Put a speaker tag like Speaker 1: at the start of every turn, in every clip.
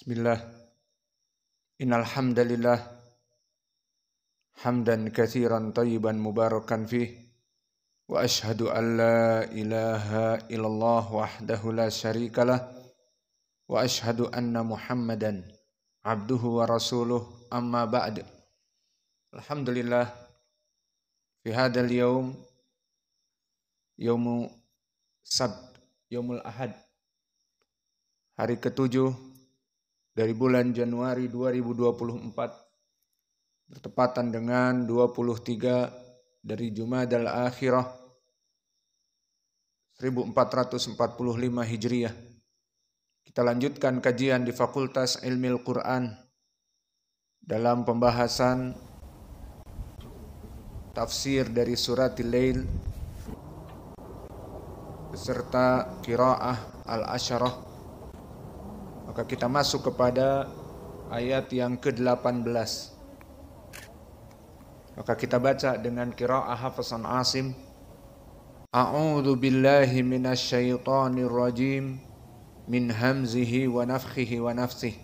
Speaker 1: Bismillah. Innal hamdalillah hamdan katsiran tayyiban mubarakan fi. wa ashhadu an la ilaha illallah wahdahu la syarikalah wa ashhadu anna Muhammadan abduhu wa rasuluh amma ba'd. Alhamdulillah fi hadzal yaum yaumu sab yaumul ahad hari ketujuh dari bulan Januari 2024 bertepatan dengan 23 dari Jumadal Akhirah 1445 Hijriah. Kita lanjutkan kajian di Fakultas Ilmu Al-Quran dalam pembahasan tafsir dari surat Al-Lail beserta kiraah al-asyarah maka kita masuk kepada ayat yang ke-18. Maka kita baca dengan kira'ah Hafasan Asim. A'udhu billahi minasyaitonir rajim min hamzihi wa nafkhihi wa nafsih.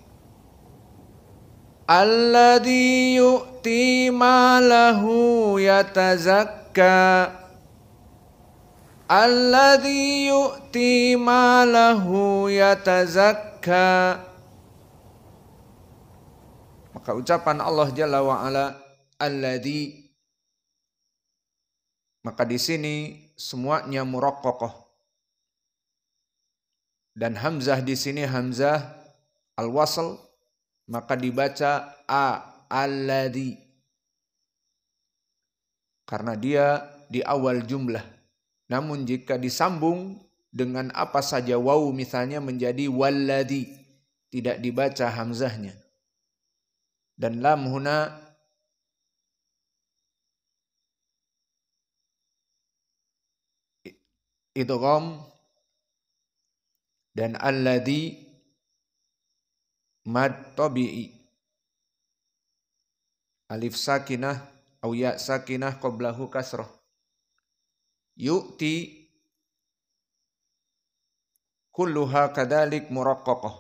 Speaker 1: Alladhi yu'ti malahu yatazakka Alladhi yu'ti malahu yatazakka Maka ucapan Allah Jalla wa'ala Alladhi Maka di sini semuanya murokkokoh Dan Hamzah di sini Hamzah al-wasl Maka dibaca A Alladhi Karena dia di awal jumlah namun jika disambung dengan apa saja wau misalnya menjadi waladi tidak dibaca hamzahnya. Dan lam huna idgham dan alladhi mad tabi'i alif sakinah au ya sakinah qablahu kasrah yu'ti kulluha kadalik muraqqaqah.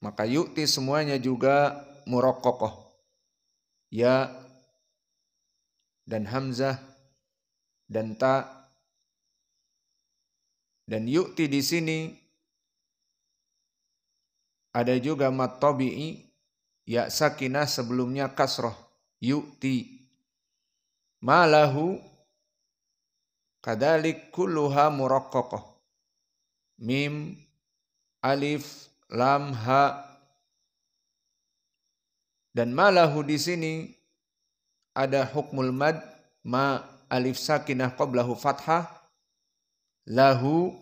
Speaker 1: Maka yu'ti semuanya juga muraqqaqah. Ya dan hamzah dan ta dan yu'ti di sini ada juga mat tabi'i ya sakinah sebelumnya kasroh yu'ti malahu Kadalik kulluha murakkaqah. Mim, alif, lam, ha. Dan malahu di sini ada hukmul mad ma alif sakinah qablahu fathah lahu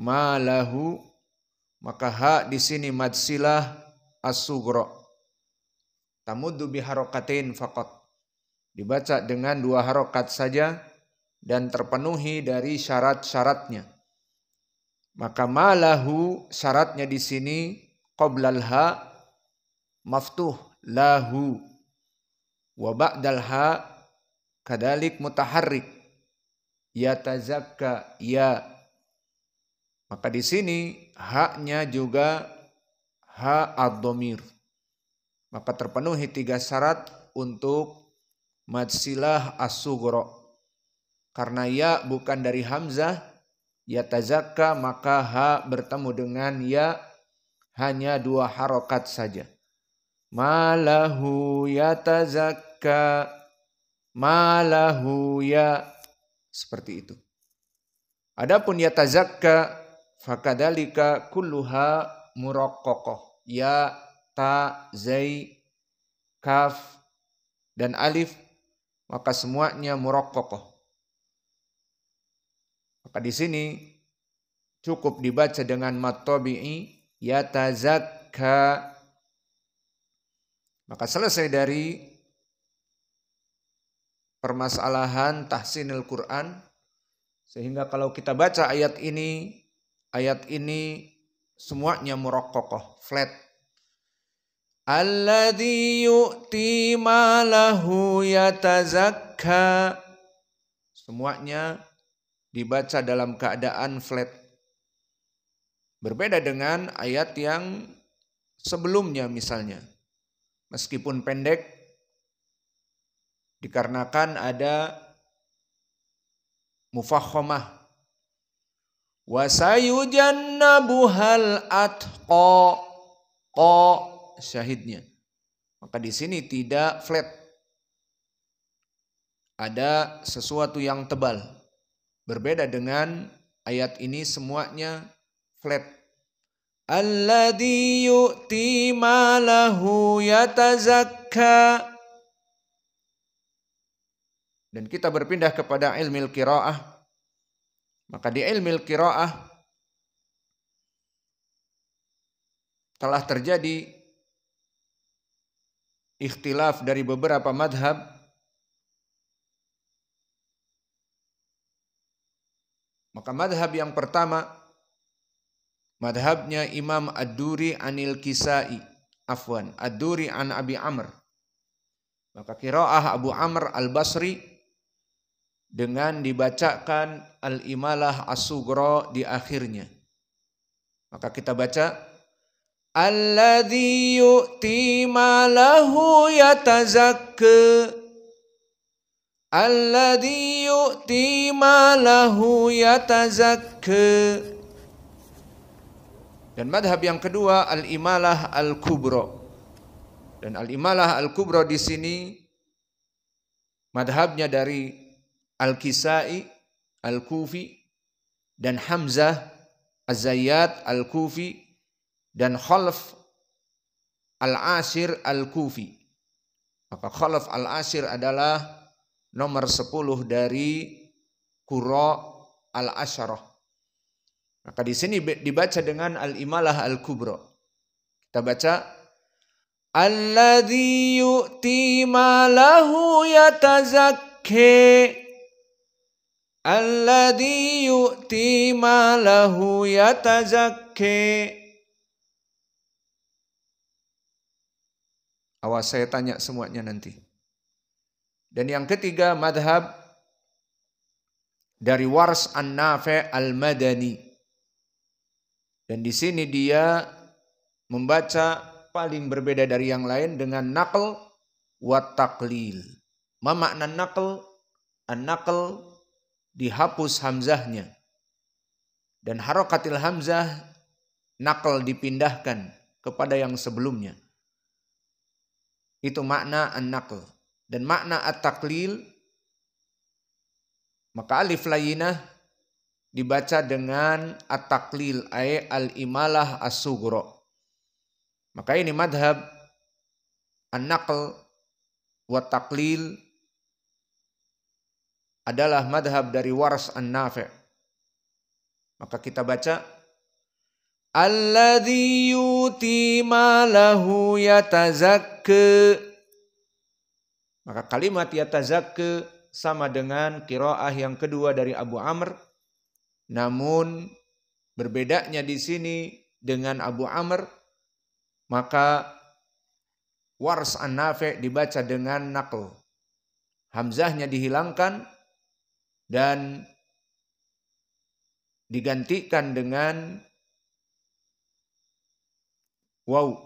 Speaker 1: ma lahu maka ha di sini mad silah as-sugro tamuddu biharokatin dibaca dengan dua harokat saja dan terpenuhi dari syarat-syaratnya. Maka malahu syaratnya di sini qoblal ha maftuh lahu wa ba'dal ha kadalik mutaharrik yatazakka ya maka di sini haknya juga ha adomir maka terpenuhi tiga syarat untuk madsilah as karena ya bukan dari hamzah, ya tazakka maka ha bertemu dengan ya hanya dua harokat saja. Malahu ya tazakka, malahu ya seperti itu. Adapun ya tazakka fakadalika kulluha murokkokoh. Ya ta, zai, kaf, dan alif maka semuanya murokkokoh. Maka di sini cukup dibaca dengan matobi'i yatazakka. Maka selesai dari permasalahan tahsinil Quran sehingga kalau kita baca ayat ini ayat ini semuanya murokkokoh flat Alladhi yu'ti malahu yatazakka semuanya dibaca dalam keadaan flat. Berbeda dengan ayat yang sebelumnya misalnya. Meskipun pendek dikarenakan ada mufahomah wa atqa qa syahidnya maka di sini tidak flat ada sesuatu yang tebal Berbeda dengan ayat ini semuanya flat. Alladhi yu'ti malahu yatazakka. Dan kita berpindah kepada ilmil kiraah. Maka di ilmil kiraah telah terjadi ikhtilaf dari beberapa madhab Maka madhab yang pertama, madhabnya Imam Ad-Duri Anil Kisai, Afwan, Ad-Duri An Abi Amr. Maka kiraah Abu Amr Al-Basri dengan dibacakan Al-Imalah As-Sugro di akhirnya. Maka kita baca Alladhi yu'ti malahu yatazakka Alladhi yu'ti malahu yatazakka. Dan madhab yang kedua al-imalah al-kubro. Dan al-imalah al-kubro di sini madhabnya dari al-kisai, al-kufi, dan Hamzah, Az-Zayyad, Al-Kufi, dan khalf Al-Asir, Al-Kufi. Maka khalf Al-Asir adalah nomor 10 dari Qura al-Asyarah. Maka di sini dibaca dengan al-Imalah al-Kubra. Kita baca Alladhi yu'ti malahu yatazakki Alladhi yu'ti malahu yatazakki Awas saya tanya semuanya nanti. Dan yang ketiga madhab dari Wars An-Nafi Al-Madani. Dan di sini dia membaca paling berbeda dari yang lain dengan nakal wa taklil. Memakna makna nakal? An-nakal dihapus hamzahnya. Dan harokatil hamzah nakal dipindahkan kepada yang sebelumnya. Itu makna an-nakal dan makna at-taklil maka alif layinah dibaca dengan at-taklil ay al-imalah as-sugro. Maka ini madhab an-naql wa taklil adalah madhab dari waras an-nafi' maka kita baca alladhi yuti malahu yatazakka maka kalimat yatazakka sama dengan kiroah yang kedua dari Abu Amr. Namun berbedanya di sini dengan Abu Amr maka wars an nafi dibaca dengan nakl. Hamzahnya dihilangkan dan digantikan dengan wow.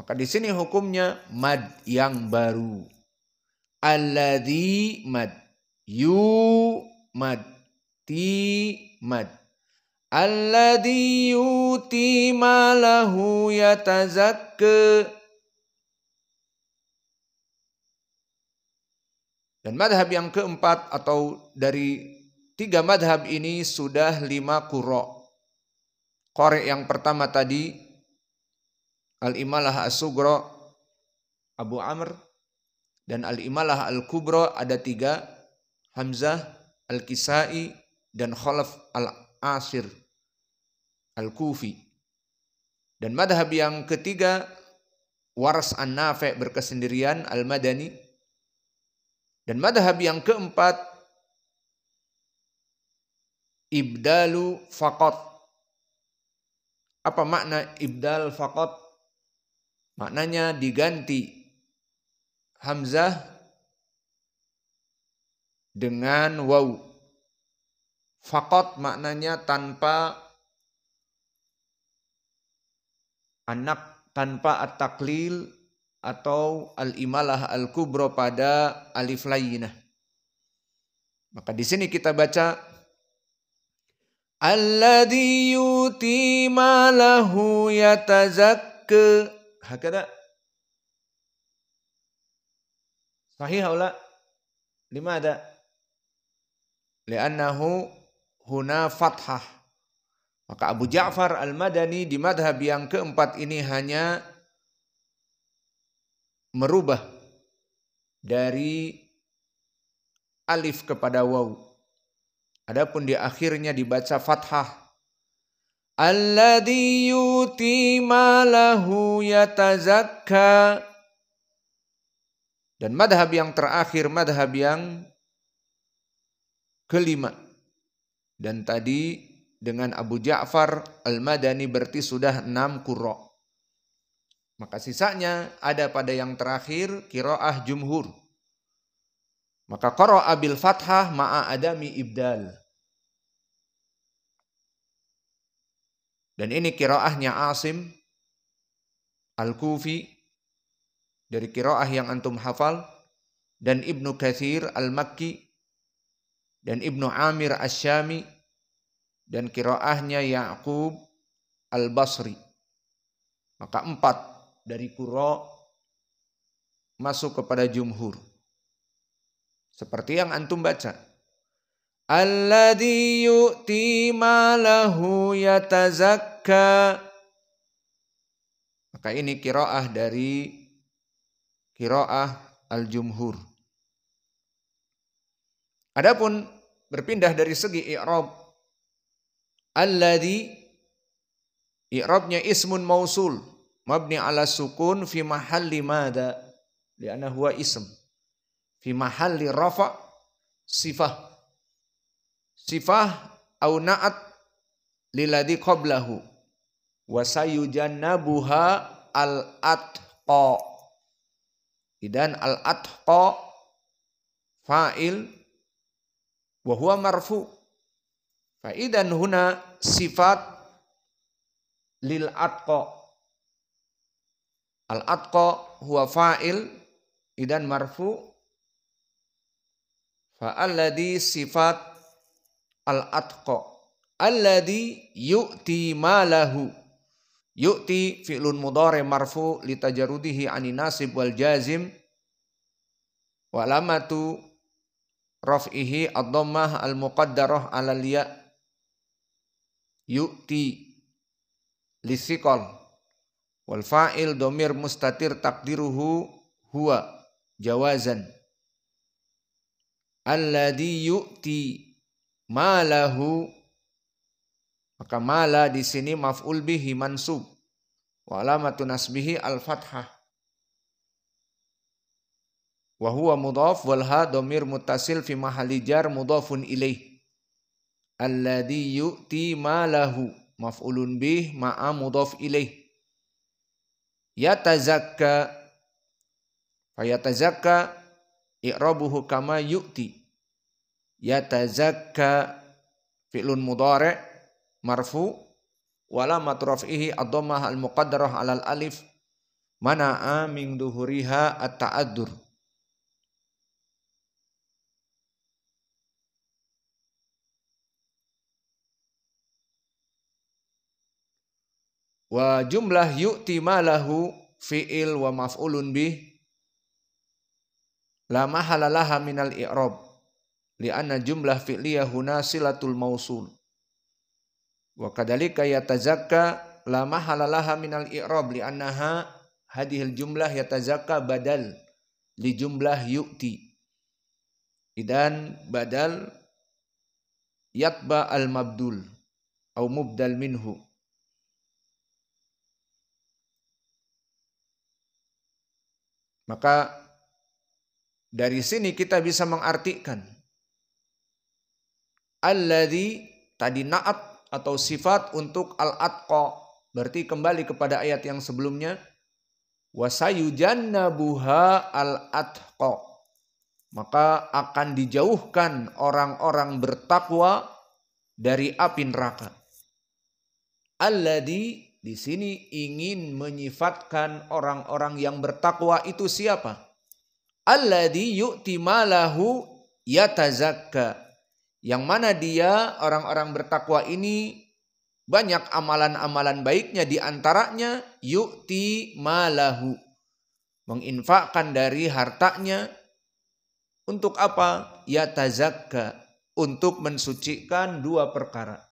Speaker 1: Maka di sini hukumnya mad yang baru alladhi mad yu mad ti mad alladhi yuti malahu yatazakka Dan madhab yang keempat atau dari tiga madhab ini sudah lima kuro. Korek yang pertama tadi Al-Imalah As-Sugro Abu Amr dan Al-Imalah Al-Kubro ada tiga, Hamzah, Al-Kisai, dan Khalaf Al-Asir, Al-Kufi. Dan madhab yang ketiga, Waras an nafe berkesendirian, Al-Madani. Dan madhab yang keempat, Ibdalu Fakot. Apa makna Ibdal Fakot? Maknanya diganti hamzah dengan waw. Fakot maknanya tanpa anak tanpa at-taklil atau al-imalah al-kubro pada alif layyinah. Maka di sini kita baca Alladhi yuti malahu yatazakke. Hakada Sahih haula? Lima ada. Li'annahu huna fathah maka Abu Ja'far Al-Madani di madhab yang keempat ini hanya merubah dari alif kepada waw. Adapun di akhirnya dibaca fathah. Alladhi yuti malahu yatazakka dan madhab yang terakhir, madhab yang kelima. Dan tadi dengan Abu Ja'far Al-Madani berarti sudah enam kurok. Maka sisanya ada pada yang terakhir kiroah jumhur. Maka kiro'ah bil fathah ma'a adami ibdal. Dan ini kiroahnya Asim Al-Kufi dari kiroah yang antum hafal dan Ibnu Kathir Al-Makki dan Ibnu Amir Asyami dan kiroahnya Ya'qub Al-Basri. Maka empat dari kuro masuk kepada jumhur. Seperti yang antum baca. Alladhi yu'ti malahu yatazakka. Maka ini kiroah dari Kiroah al-jumhur. Adapun berpindah dari segi i'rab alladhi i'rabnya ismun mausul mabni ala sukun fi mahalli mada li'anna huwa ism fi mahalli rafa sifah sifah au na'at liladhi qablahu wa sayujannabuha al-atqa Idan al-atqa fa'il wa huwa marfu. Fa idan huna sifat lil atqa. Al atqa huwa fa'il idan marfu. Fa alladhi sifat al atqa alladhi yu'ti malahu Yu'ti fi'lun mudhari marfu tajarudihi ani nasib wal jazim wa lamatu raf'ihi ad-dhammah al-muqaddarah 'ala liya yu'ti siqal wal fa'il domir mustatir takdiruhu huwa jawazan alladhi yu'ti malahu maka mala di sini maf'ul bihi mansub. Wa alamatu nasbihi al-fathah. Wa huwa mudhaf wal ha dhamir muttasil fi mahalli jar mudhafun ilaih. Alladhi yu'ti malahu maf'ulun bih ma'a mudhaf ilaih. Yatazakka fayatazakka i'rabuhu kama yu'ti. Yatazakka fi'lun mudhari' marfu wala matrafihi ad al-muqaddarah 'alal alif mana min duhuriha at-ta'addur wa jumlah yu'ti malahu fi'il wa maf'ulun bih la mahalalaha minal i'rab li'anna jumlah fi'liyah huna silatul mausul Wa kadzalika yatazakka la mahalalaha minal i'rab li'annaha hadhil jumlah yatazakka badal li jumlah yu'ti. Idan badal yatba al mabdul au mubdal minhu. Maka dari sini kita bisa mengartikan alladhi tadi naat atau sifat untuk al-atqa. Berarti kembali kepada ayat yang sebelumnya. Wasayujannabuha al-atqa. Maka akan dijauhkan orang-orang bertakwa dari api neraka. Alladhi di sini ingin menyifatkan orang-orang yang bertakwa itu siapa? Alladhi yu'ti malahu yatazakka yang mana dia orang-orang bertakwa ini banyak amalan-amalan baiknya di antaranya yu'ti malahu menginfakkan dari hartanya untuk apa? Ya tazakka untuk mensucikan dua perkara.